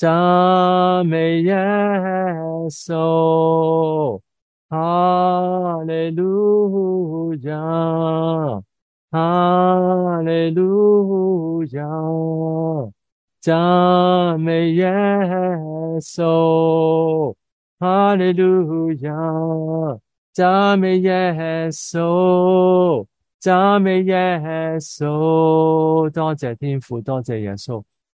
赞美耶稣，哈利路亚，哈利路亚，赞美耶稣，哈利路亚，赞美耶稣，赞美耶稣，多谢天父，多谢耶稣。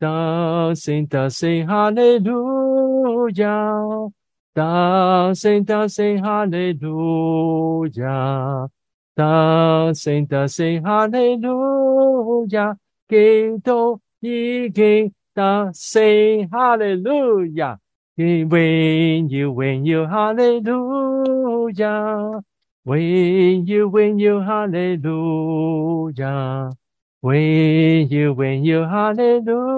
Dancing, dancing, hallelujah. Dancing, dancing, hallelujah. Dancing, dancing, hallelujah. Hallelujah! When you, when you, hallelujah. When you, when you, hallelujah. When you, when you, hallelujah.